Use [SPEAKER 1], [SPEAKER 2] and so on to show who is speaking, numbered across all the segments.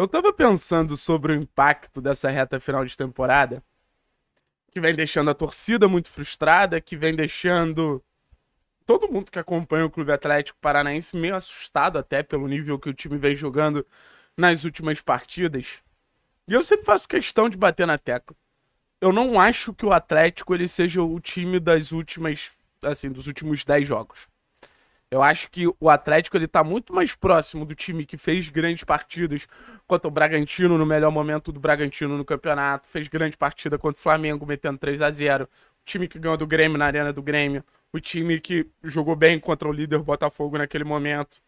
[SPEAKER 1] Eu tava pensando sobre o impacto dessa reta final de temporada, que vem deixando a torcida muito frustrada, que vem deixando todo mundo que acompanha o Clube Atlético Paranaense meio assustado até pelo nível que o time vem jogando nas últimas partidas. E eu sempre faço questão de bater na tecla. Eu não acho que o Atlético ele seja o time das últimas, assim, dos últimos 10 jogos. Eu acho que o Atlético ele tá muito mais próximo do time que fez grandes partidas contra o Bragantino no melhor momento do Bragantino no campeonato, fez grande partida contra o Flamengo metendo 3 a 0, o time que ganhou do Grêmio na Arena do Grêmio, o time que jogou bem contra o líder Botafogo naquele momento.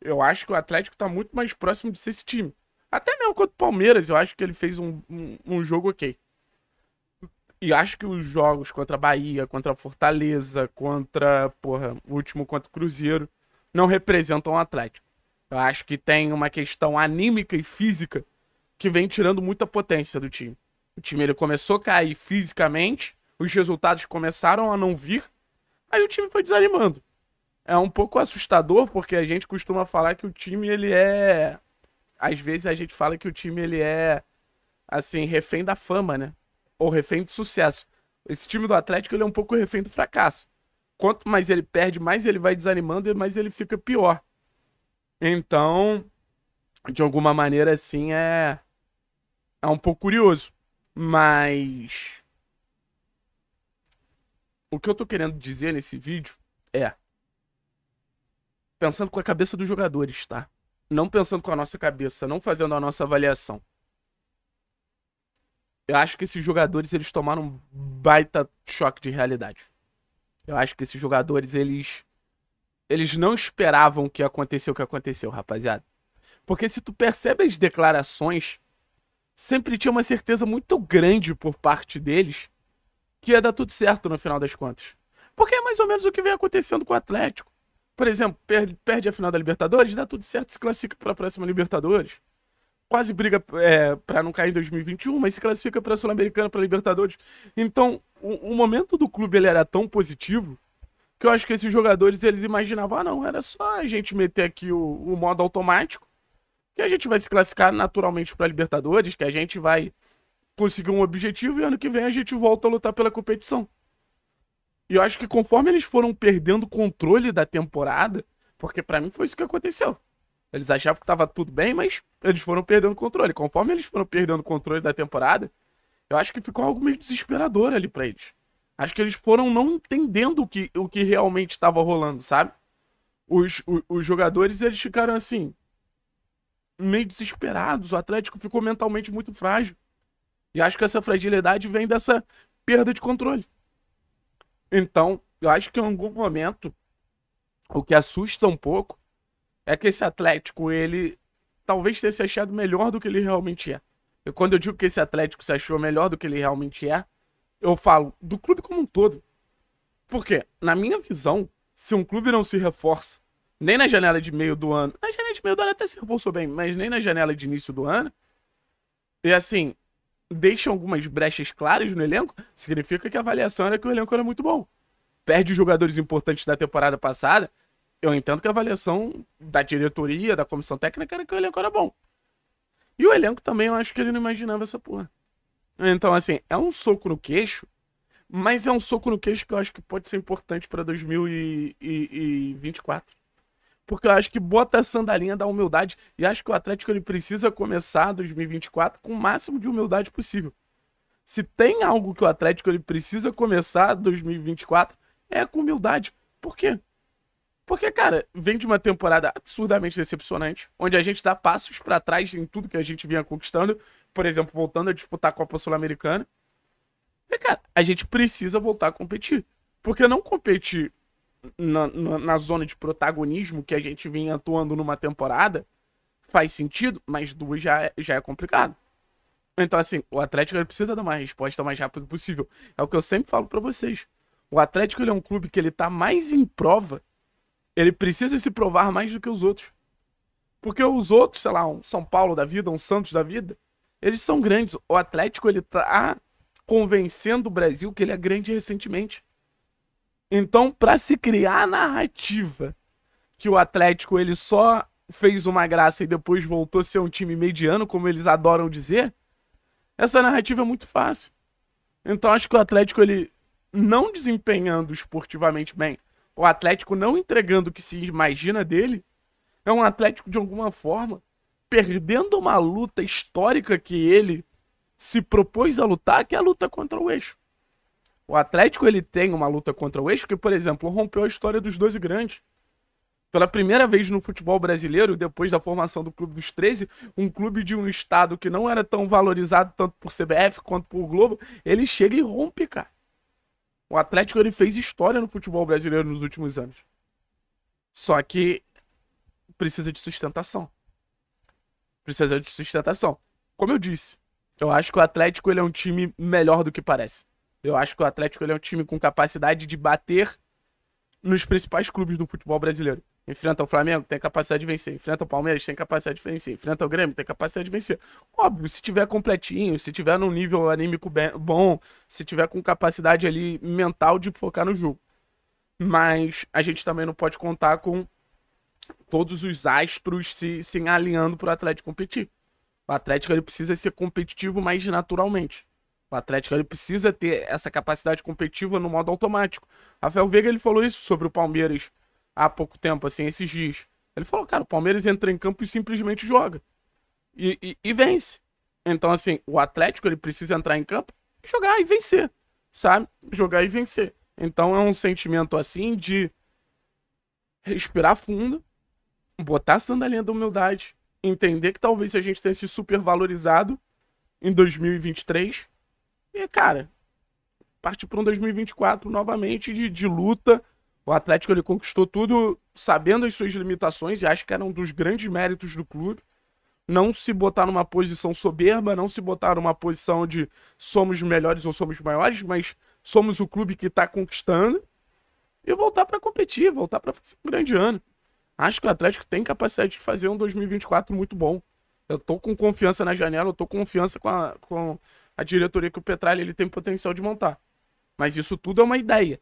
[SPEAKER 1] Eu acho que o Atlético tá muito mais próximo de ser esse time. Até mesmo contra o Palmeiras, eu acho que ele fez um, um, um jogo ok. E acho que os jogos contra Bahia, contra Fortaleza, contra, porra, o último contra o Cruzeiro, não representam o Atlético. Eu acho que tem uma questão anímica e física que vem tirando muita potência do time. O time ele começou a cair fisicamente, os resultados começaram a não vir, aí o time foi desanimando. É um pouco assustador porque a gente costuma falar que o time ele é às vezes a gente fala que o time ele é assim refém da fama, né? ou refém do sucesso. Esse time do Atlético ele é um pouco refém do fracasso. Quanto mais ele perde, mais ele vai desanimando e mais ele fica pior. Então, de alguma maneira, assim, é. É um pouco curioso. Mas. O que eu tô querendo dizer nesse vídeo é. Pensando com a cabeça dos jogadores, tá? Não pensando com a nossa cabeça, não fazendo a nossa avaliação. Eu acho que esses jogadores eles tomaram um baita choque de realidade. Eu acho que esses jogadores eles eles não esperavam que aconteceu o que aconteceu, rapaziada. Porque se tu percebe as declarações, sempre tinha uma certeza muito grande por parte deles que ia dar tudo certo no final das contas. Porque é mais ou menos o que vem acontecendo com o Atlético. Por exemplo, perde a final da Libertadores, dá tudo certo, se classifica para a próxima Libertadores quase briga é, para não cair em 2021, mas se classifica para a Sul-Americana, para Libertadores. Então, o, o, momento do clube ele era tão positivo que eu acho que esses jogadores eles imaginavam, ah, não, era só a gente meter aqui o, o modo automático que a gente vai se classificar naturalmente para Libertadores, que a gente vai conseguir um objetivo e ano que vem a gente volta a lutar pela competição. E eu acho que conforme eles foram perdendo o controle da temporada, porque para mim foi isso que aconteceu. Eles achavam que estava tudo bem, mas eles foram perdendo controle. Conforme eles foram perdendo controle da temporada, eu acho que ficou algo meio desesperador ali pra eles. Acho que eles foram não entendendo o que, o que realmente estava rolando, sabe? Os, os, os, jogadores, eles ficaram assim, meio desesperados. O Atlético ficou mentalmente muito frágil. E acho que essa fragilidade vem dessa perda de controle. Então, eu acho que em algum momento, o que assusta um pouco é que esse Atlético, ele talvez tenha se achado melhor do que ele realmente é. E quando eu digo que esse Atlético se achou melhor do que ele realmente é, eu falo do clube como um todo. Porque, na minha visão, se um clube não se reforça, nem na janela de meio do ano, na janela de meio do ano até se reforçou bem, mas nem na janela de início do ano, e assim, deixa algumas brechas claras no elenco, significa que a avaliação era que o elenco era muito bom. Perde os jogadores importantes da temporada passada, eu entendo que a avaliação da diretoria, da comissão técnica, era que o elenco era bom. E o elenco também, eu acho que ele não imaginava essa porra. Então, assim, é um soco no queixo, mas é um soco no queixo que eu acho que pode ser importante para 2024. Porque eu acho que bota a sandalinha da humildade e acho que o Atlético ele precisa começar 2024 com o máximo de humildade possível. Se tem algo que o Atlético ele precisa começar 2024 é com humildade. Por quê? Porque, cara, vem de uma temporada absurdamente decepcionante, onde a gente dá passos para trás em tudo que a gente vinha conquistando, por exemplo, voltando a disputar a Copa Sul-Americana. E, cara, a gente precisa voltar a competir. Porque não competir na, na, na zona de protagonismo que a gente vinha atuando numa temporada faz sentido, mas duas já é, já é complicado. Então, assim, o Atlético precisa dar uma resposta o mais rápido possível. É o que eu sempre falo para vocês. O Atlético é um clube que ele tá mais em prova ele precisa se provar mais do que os outros. Porque os outros, sei lá, um São Paulo da vida, um Santos da vida, eles são grandes. O Atlético, ele tá convencendo o Brasil que ele é grande recentemente. Então, para se criar a narrativa que o Atlético ele só fez uma graça e depois voltou a ser um time mediano, como eles adoram dizer, essa narrativa é muito fácil. Então acho que o Atlético ele não desempenhando esportivamente bem, o Atlético não entregando o que se imagina dele, é um Atlético de alguma forma perdendo uma luta histórica que ele se propôs a lutar, que é a luta contra o eixo. O Atlético ele tem uma luta contra o eixo que, por exemplo, rompeu a história dos 12 grandes. Pela primeira vez no futebol brasileiro, depois da formação do Clube dos 13, um clube de um estado que não era tão valorizado tanto por CBF quanto por Globo, ele chega e rompe, cara. O Atlético ele fez história no futebol brasileiro nos últimos anos. Só que precisa de sustentação. Precisa de sustentação. Como eu disse, eu acho que o Atlético ele é um time melhor do que parece. Eu acho que o Atlético ele é um time com capacidade de bater nos principais clubes do futebol brasileiro. Enfrenta o Flamengo, tem capacidade de vencer. Enfrenta o Palmeiras, tem capacidade de vencer. Enfrenta o Grêmio, tem capacidade de vencer. Óbvio, se tiver completinho, se tiver num nível anímico bem, bom, se tiver com capacidade ali mental de focar no jogo. Mas a gente também não pode contar com todos os astros se, se alinhando para o Atlético competir. O Atlético ele precisa ser competitivo mais naturalmente. O Atlético ele precisa ter essa capacidade competitiva no modo automático. Rafael Veiga ele falou isso sobre o Palmeiras há pouco tempo, assim, esses dias. Ele falou, cara, o Palmeiras entra em campo e simplesmente joga. E, e, e vence. Então, assim, o Atlético ele precisa entrar em campo e jogar e vencer. Sabe? Jogar e vencer. Então é um sentimento assim de respirar fundo, botar a sandalinha da humildade, entender que talvez a gente tenha se supervalorizado em 2023 e, cara, partir para um 2024 novamente de, de luta. O Atlético ele conquistou tudo sabendo as suas limitações e acho que era um dos grandes méritos do clube. Não se botar numa posição soberba, não se botar numa posição de somos melhores ou somos maiores, mas somos o clube que está conquistando e voltar para competir, voltar para fazer um grande ano. Acho que o Atlético tem capacidade de fazer um 2024 muito bom. Eu tô com confiança na janela, eu tô com confiança com, a, com a diretoria que o Petralha ele tem potencial de montar. Mas isso tudo é uma ideia.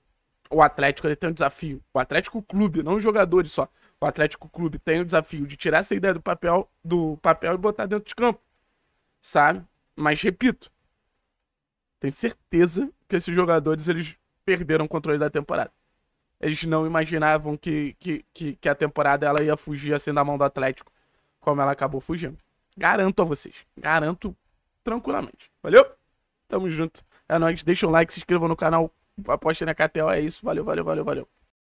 [SPEAKER 1] O Atlético ele tem um desafio. O Atlético Clube, não os jogadores só. O Atlético Clube tem o desafio de tirar essa ideia do papel, do papel e botar dentro de campo. Sabe? Mas repito, tenho certeza que esses jogadores eles perderam o controle da temporada. Eles não imaginavam que, que, que, que a temporada ela ia fugir assim da mão do Atlético, como ela acabou fugindo. Garanto a vocês. Garanto tranquilamente. Valeu? Tamo junto. É nóis. Deixa um like, se inscreva no canal, aposta na KTO. É isso. Valeu, valeu, valeu, valeu.